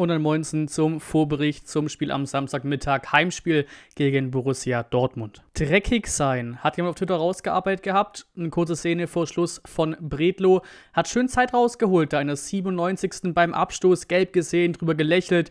und dann Moinsen zum Vorbericht zum Spiel am Samstagmittag, Heimspiel gegen Borussia Dortmund. Dreckig sein hat jemand auf Twitter rausgearbeitet gehabt. Eine kurze Szene vor Schluss von Bredlo. Hat schön Zeit rausgeholt, da in der 97. beim Abstoß gelb gesehen, drüber gelächelt.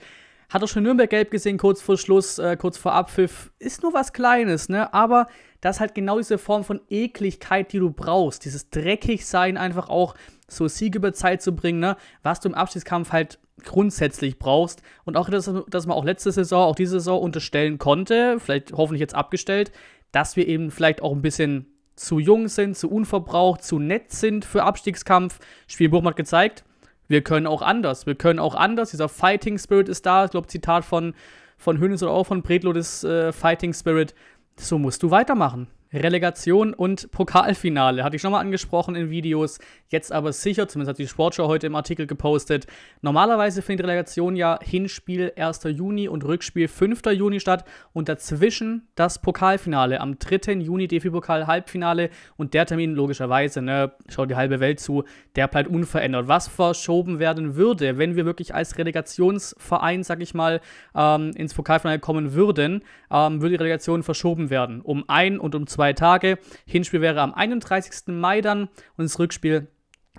Hat auch schon Nürnberg gelb gesehen, kurz vor Schluss, äh, kurz vor Abpfiff. Ist nur was Kleines, ne? Aber das ist halt genau diese Form von Ekligkeit, die du brauchst. Dieses Dreckig sein einfach auch so Siege über Zeit zu bringen, ne? was du im Abstiegskampf halt grundsätzlich brauchst. Und auch, dass, dass man auch letzte Saison, auch diese Saison unterstellen konnte, vielleicht hoffentlich jetzt abgestellt, dass wir eben vielleicht auch ein bisschen zu jung sind, zu unverbraucht, zu nett sind für Abstiegskampf. Spielbuch hat gezeigt, wir können auch anders. Wir können auch anders. Dieser Fighting Spirit ist da. Ich glaube, Zitat von, von Hönes oder auch von Bredlo, das äh, Fighting Spirit. So musst du weitermachen. Relegation und Pokalfinale hatte ich schon mal angesprochen in Videos, jetzt aber sicher, zumindest hat die Sportschau heute im Artikel gepostet. Normalerweise findet Relegation ja Hinspiel 1. Juni und Rückspiel 5. Juni statt und dazwischen das Pokalfinale am 3. Juni DFB-Pokal Halbfinale und der Termin logischerweise, ne, schaut die halbe Welt zu, der bleibt unverändert. Was verschoben werden würde, wenn wir wirklich als Relegationsverein, sag ich mal, ähm, ins Pokalfinale kommen würden, ähm, würde die Relegation verschoben werden. Um ein und um zwei zwei Tage. Hinspiel wäre am 31. Mai dann und das Rückspiel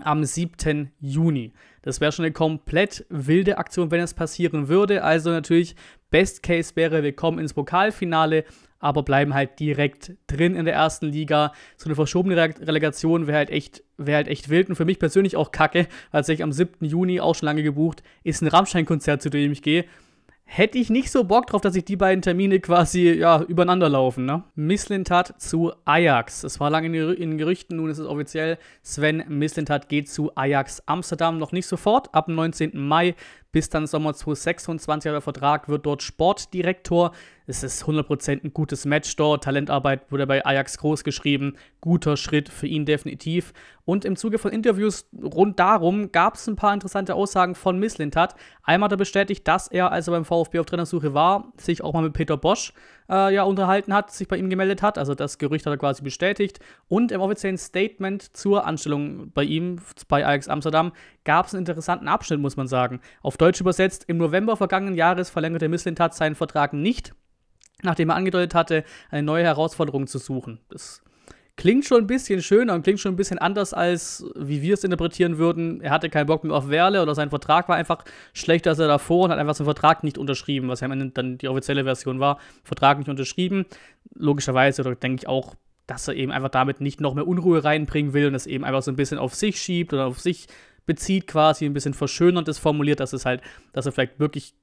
am 7. Juni. Das wäre schon eine komplett wilde Aktion, wenn es passieren würde. Also natürlich, Best Case wäre, wir kommen ins Pokalfinale, aber bleiben halt direkt drin in der ersten Liga. So eine verschobene Relegation wäre halt echt, halt echt wild und für mich persönlich auch kacke, weil also ich am 7. Juni auch schon lange gebucht, ist ein Rammstein-Konzert, zu dem ich gehe hätte ich nicht so Bock drauf, dass sich die beiden Termine quasi ja, übereinander laufen. Ne? Mislintat zu Ajax. Es war lange in, Gerüchten, nun ist es offiziell. Sven Mislintat geht zu Ajax Amsterdam. Noch nicht sofort, ab dem 19. Mai bis dann Sommer 2026 hat er Vertrag, wird dort Sportdirektor. Es ist 100% ein gutes Match dort. Talentarbeit wurde bei Ajax groß geschrieben. Guter Schritt für ihn definitiv. Und im Zuge von Interviews rund darum gab es ein paar interessante Aussagen von Miss Lintat. Einmal hat er bestätigt, dass er, als er beim VfB auf Trainersuche war, sich auch mal mit Peter Bosch äh, ja, unterhalten hat, sich bei ihm gemeldet hat. Also das Gerücht hat er quasi bestätigt. Und im offiziellen Statement zur Anstellung bei ihm bei Ajax Amsterdam gab es einen interessanten Abschnitt, muss man sagen. Auf Deutsch übersetzt, im November vergangenen Jahres verlängerte Mislintat seinen Vertrag nicht, nachdem er angedeutet hatte, eine neue Herausforderung zu suchen. Das klingt schon ein bisschen schöner und klingt schon ein bisschen anders, als wie wir es interpretieren würden. Er hatte keinen Bock mehr auf Werle oder sein Vertrag war einfach schlechter als er davor und hat einfach seinen Vertrag nicht unterschrieben, was ja dann die offizielle Version war. Vertrag nicht unterschrieben. Logischerweise, oder denke ich auch, dass er eben einfach damit nicht noch mehr Unruhe reinbringen will und das eben einfach so ein bisschen auf sich schiebt oder auf sich bezieht, quasi ein bisschen verschönernd ist formuliert, dass es halt, dass er vielleicht wirklich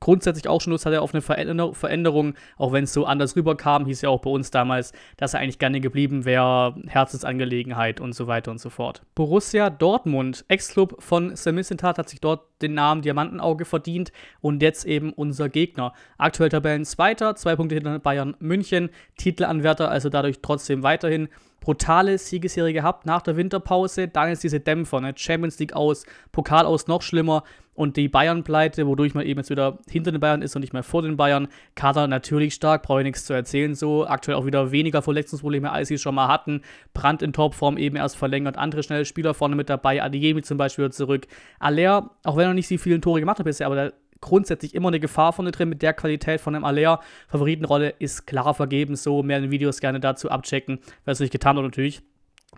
grundsätzlich auch schon Lust hatte auf eine Veränderung, auch wenn es so anders rüberkam, hieß ja auch bei uns damals, dass er eigentlich gerne geblieben wäre, Herzensangelegenheit und so weiter und so fort. Borussia Dortmund, Ex-Club von Semisintat, hat sich dort den Namen Diamantenauge verdient und jetzt eben unser Gegner. Aktuell Tabellen Zweiter, zwei Punkte hinter Bayern München, Titelanwärter, also dadurch trotzdem weiterhin brutale Siegesserie gehabt nach der Winterpause. Dann ist diese Dämpfer, ne? Champions League aus, Pokal aus noch schlimmer und die Bayern-Pleite, wodurch man eben jetzt wieder hinter den Bayern ist und nicht mehr vor den Bayern. Kader natürlich stark, brauche ich nichts zu erzählen. So aktuell auch wieder weniger Verletzungsprobleme, als sie es schon mal hatten. Brand in Topform eben erst verlängert. Andere schnelle Spieler vorne mit dabei. Adeyemi zum Beispiel zurück. Aller, auch wenn er nicht so viele Tore gemacht hat bisher, aber der grundsätzlich immer eine Gefahr vorne drin mit der Qualität von einem Alea. Favoritenrolle ist klar vergeben, so mehr in den Videos gerne dazu abchecken. Wer es nicht getan hat, natürlich.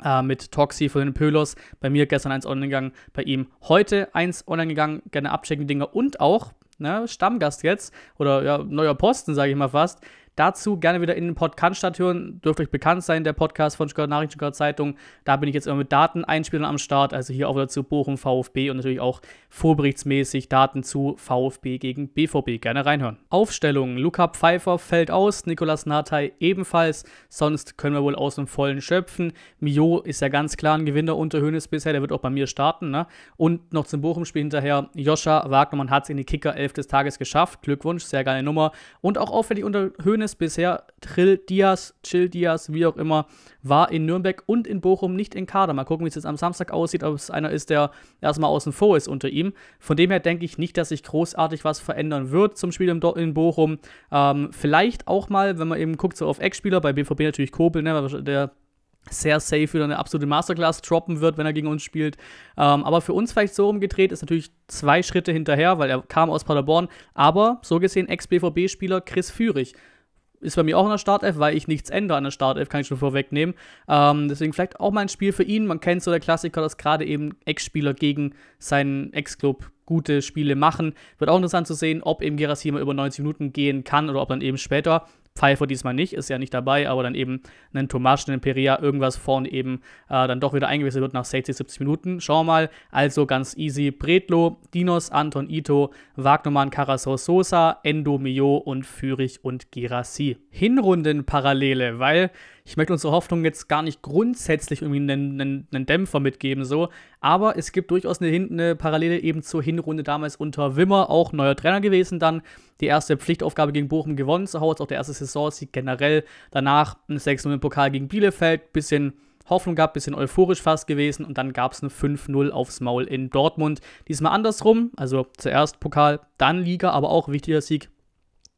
Äh, mit Toxi von den Pölos. Bei mir gestern eins online gegangen, bei ihm heute eins online gegangen. Gerne abchecken die Dinger und auch, ne, Stammgast jetzt oder ja, neuer Posten, sage ich mal fast. Dazu gerne wieder in den Podcast statt hören. Dürfte euch bekannt sein, der Podcast von Stuttgart Nachrichten, Stuttgart Zeitung. Da bin ich jetzt immer mit Dateneinspielern am Start, also hier auch wieder zu Bochum, VfB und natürlich auch vorberichtsmäßig Daten zu VfB gegen BVB. Gerne reinhören. Aufstellung: Luca Pfeiffer fällt aus, Nikolas Natei ebenfalls. Sonst können wir wohl aus dem Vollen schöpfen. Mio ist ja ganz klar ein Gewinner unter Hönes bisher, der wird auch bei mir starten. Ne? Und noch zum Bochum-Spiel hinterher: Joscha Wagnermann hat es in die Kicker 11 des Tages geschafft. Glückwunsch, sehr geile Nummer. Und auch auffällig unter Hönes Ergebnis bisher, Trill Diaz, Chill Diaz, wie auch immer, war in Nürnberg und in Bochum nicht in Kader. Mal gucken, wie es jetzt am Samstag aussieht, ob es einer ist, der erstmal außen vor ist unter ihm. Von dem her denke ich nicht, dass sich großartig was verändern wird zum Spiel in Bochum. Ähm, vielleicht auch mal, wenn man eben guckt, so auf Eckspieler, bei BVB natürlich Kobel, ne, der sehr safe wieder eine absolute Masterclass droppen wird, wenn er gegen uns spielt. Ähm, aber für uns vielleicht so rumgedreht ist natürlich zwei Schritte hinterher, weil er kam aus Paderborn. Aber so gesehen Ex-BVB-Spieler Chris Führig ist bei mir auch in der Startelf, weil ich nichts ändere an der Startelf, kann ich schon vorwegnehmen. Ähm, deswegen vielleicht auch mal ein Spiel für ihn. Man kennt so der Klassiker, dass gerade eben Ex-Spieler gegen seinen Ex-Club gute Spiele machen. Wird auch interessant zu sehen, ob eben Gerasim über 90 Minuten gehen kann oder ob dann eben später Pfeiffer diesmal nicht, ist ja nicht dabei, aber dann eben einen Tomasch, einen Perea, irgendwas vorne eben äh, dann doch wieder eingewechselt wird nach 60, 70 Minuten. Schauen wir mal, also ganz easy. Bredlo, Dinos, Anton Ito, Wagnermann, Carassos, Sosa, Endo, Mio und Fürich und Gerassi. Hinrundenparallele, weil ich möchte unsere Hoffnung jetzt gar nicht grundsätzlich irgendwie einen, einen, einen Dämpfer mitgeben, so. Aber es gibt durchaus eine, eine Parallele eben zur Hinrunde damals unter Wimmer, auch neuer Trainer gewesen dann. Die erste Pflichtaufgabe gegen Bochum gewonnen, zu Hause auch der erste Saisonsieg generell. Danach ein 6-0 im Pokal gegen Bielefeld, bisschen Hoffnung gab, bisschen euphorisch fast gewesen und dann gab es eine 5-0 aufs Maul in Dortmund. Diesmal andersrum, also zuerst Pokal, dann Liga, aber auch wichtiger Sieg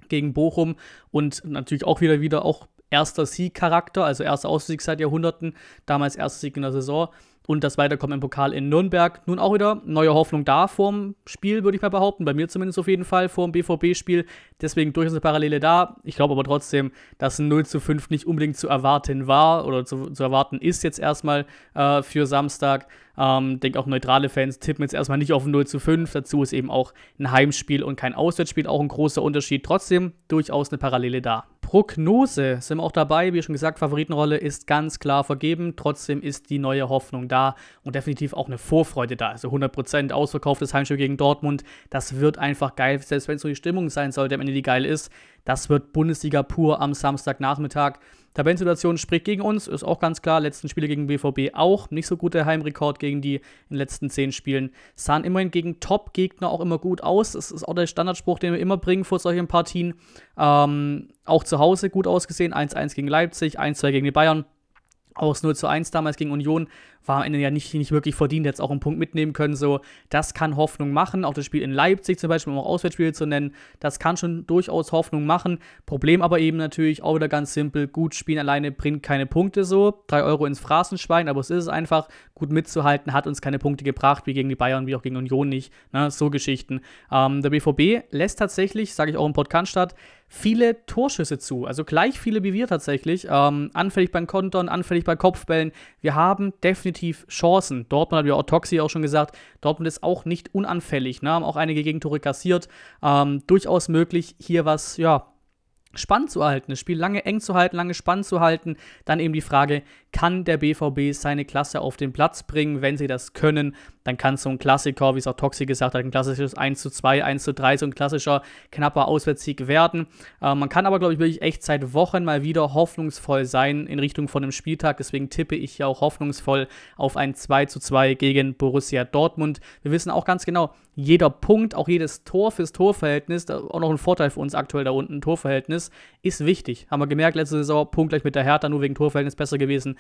gegen Bochum und natürlich auch wieder wieder auch erster Sieg-Charakter, also erster Ausstieg seit Jahrhunderten, damals erster Sieg in der Saison und das Weiterkommen im Pokal in Nürnberg. Nun auch wieder neue Hoffnung da vorm Spiel, würde ich mal behaupten. Bei mir zumindest auf jeden Fall vorm BVB-Spiel. Deswegen durchaus eine Parallele da. Ich glaube aber trotzdem, dass ein 0 zu 5 nicht unbedingt zu erwarten war oder zu, zu erwarten ist jetzt erstmal äh, für Samstag. Ähm, denke auch neutrale Fans tippen jetzt erstmal nicht auf ein 0 zu 5. Dazu ist eben auch ein Heimspiel und kein Auswärtsspiel auch ein großer Unterschied. Trotzdem durchaus eine Parallele da. Prognose sind wir auch dabei. Wie schon gesagt, Favoritenrolle ist ganz klar vergeben. Trotzdem ist die neue Hoffnung da und definitiv auch eine Vorfreude da. Also 100% ausverkauftes Heimspiel gegen Dortmund. Das wird einfach geil, selbst wenn es so die Stimmung sein sollte, am Ende die geil ist. Das wird Bundesliga pur am Samstagnachmittag. Tabellensituation spricht gegen uns, ist auch ganz klar. Letzten Spiele gegen BVB auch. Nicht so gut der Heimrekord gegen die in den letzten zehn Spielen. Sahen immerhin gegen Top-Gegner auch immer gut aus. Das ist auch der Standardspruch, den wir immer bringen vor solchen Partien. Ähm, auch zu Hause gut ausgesehen. 1-1 gegen Leipzig, 1-2 gegen die Bayern. Auch 0 zu 1 damals gegen Union war am Ende ja nicht, nicht wirklich verdient, jetzt auch einen Punkt mitnehmen können. So, das kann Hoffnung machen. Auch das Spiel in Leipzig zum Beispiel, um auch Auswärtsspiele zu nennen, das kann schon durchaus Hoffnung machen. Problem aber eben natürlich auch wieder ganz simpel: gut spielen alleine bringt keine Punkte so. drei Euro ins Phrasenschwein, aber es ist es einfach. Gut mitzuhalten hat uns keine Punkte gebracht, wie gegen die Bayern, wie auch gegen Union nicht. Ne? So Geschichten. Ähm, der BVB lässt tatsächlich, sage ich auch im Podcast statt, viele Torschüsse zu. Also gleich viele wie wir tatsächlich. Ähm, anfällig beim Kontern, anfällig bei Kopfbällen. Wir haben definitiv definitiv Chancen. Dortmund hat ja auch Toxi auch schon gesagt, Dortmund ist auch nicht unanfällig, ne? haben auch einige Gegentore kassiert. Ähm, durchaus möglich, hier was, ja, spannend zu halten, das Spiel lange eng zu halten, lange spannend zu halten. Dann eben die Frage, kann der BVB seine Klasse auf den Platz bringen? Wenn sie das können, dann kann so ein Klassiker, wie es auch Toxi gesagt hat, ein klassisches 1:2, 1:3, so ein klassischer knapper Auswärtssieg werden. Äh, man kann aber, glaube ich, wirklich echt seit Wochen mal wieder hoffnungsvoll sein in Richtung von einem Spieltag. Deswegen tippe ich ja auch hoffnungsvoll auf ein 2:2 gegen Borussia Dortmund. Wir wissen auch ganz genau, jeder Punkt, auch jedes Tor fürs Torverhältnis, auch noch ein Vorteil für uns aktuell da unten, Torverhältnis, ist wichtig. Haben wir gemerkt, letzte Saison Punkt gleich mit der Hertha, nur wegen Torverhältnis besser gewesen.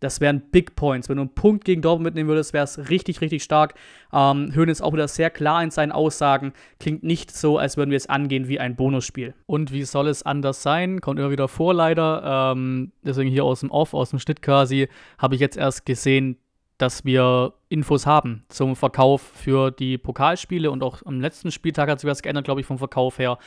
Das wären Big Points. Wenn du einen Punkt gegen Dortmund mitnehmen würdest, wäre es richtig, richtig stark. Ähm, Höhn ist auch wieder sehr klar in seinen Aussagen. Klingt nicht so, als würden wir es angehen wie ein Bonusspiel. Und wie soll es anders sein? Kommt immer wieder vor, leider. Ähm, deswegen hier aus dem Off, aus dem Schnitt quasi, habe ich jetzt erst gesehen, dass wir Infos haben zum Verkauf für die Pokalspiele und auch am letzten Spieltag hat sich was geändert, glaube ich, vom Verkauf her.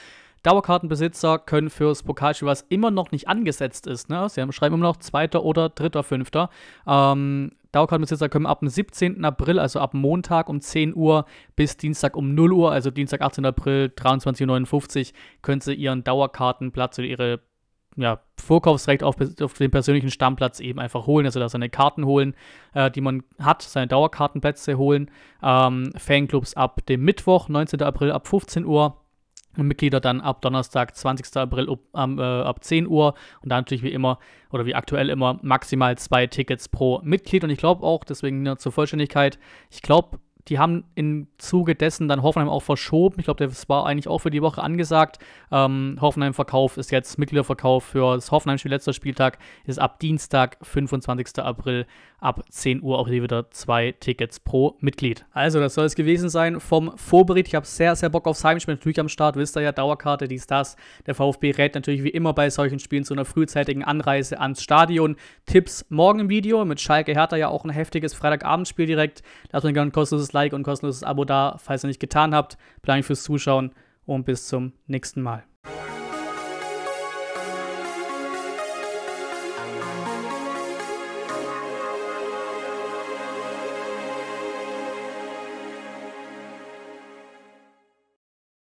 Dauerkartenbesitzer können fürs Pokalspiel, was immer noch nicht angesetzt ist, ne? Sie haben, schreiben immer noch zweiter oder dritter, fünfter. Ähm, Dauerkartenbesitzer können ab dem 17. April, also ab Montag um 10 Uhr bis Dienstag um 0 Uhr, also Dienstag, 18. April, 23.59 Uhr, können sie ihren Dauerkartenplatz oder ihre ja, Vorkaufsrecht auf, auf, den persönlichen Stammplatz eben einfach holen, also da seine Karten holen, äh, die man hat, seine Dauerkartenplätze holen. Ähm, Fanclubs ab dem Mittwoch, 19. April ab 15 Uhr. Und Mitglieder dann ab Donnerstag, 20. April um, äh, ab 10 Uhr. Und dann natürlich wie immer oder wie aktuell immer maximal zwei Tickets pro Mitglied. Und ich glaube auch, deswegen zur Vollständigkeit, ich glaube, die haben im Zuge dessen dann Hoffenheim auch verschoben. Ich glaube, das war eigentlich auch für die Woche angesagt. Ähm, Hoffenheim-Verkauf ist jetzt Mitgliederverkauf für das Hoffenheim-Spiel letzter Spieltag. Ist ab Dienstag, 25. April, ab 10 Uhr auch hier wieder zwei Tickets pro Mitglied. Also, das soll es gewesen sein vom Vorbericht. Ich habe sehr, sehr Bock aufs Heimspiel. Natürlich am Start, wisst ihr ja, Dauerkarte, dies, das. Der VfB rät natürlich wie immer bei solchen Spielen zu einer frühzeitigen Anreise ans Stadion. Tipps morgen im Video mit Schalke Hertha ja auch ein heftiges Freitagabendspiel direkt. Da hat man ein kostenloses Like und kostenloses Abo da, falls ihr nicht getan habt. Danke fürs Zuschauen und bis zum nächsten Mal.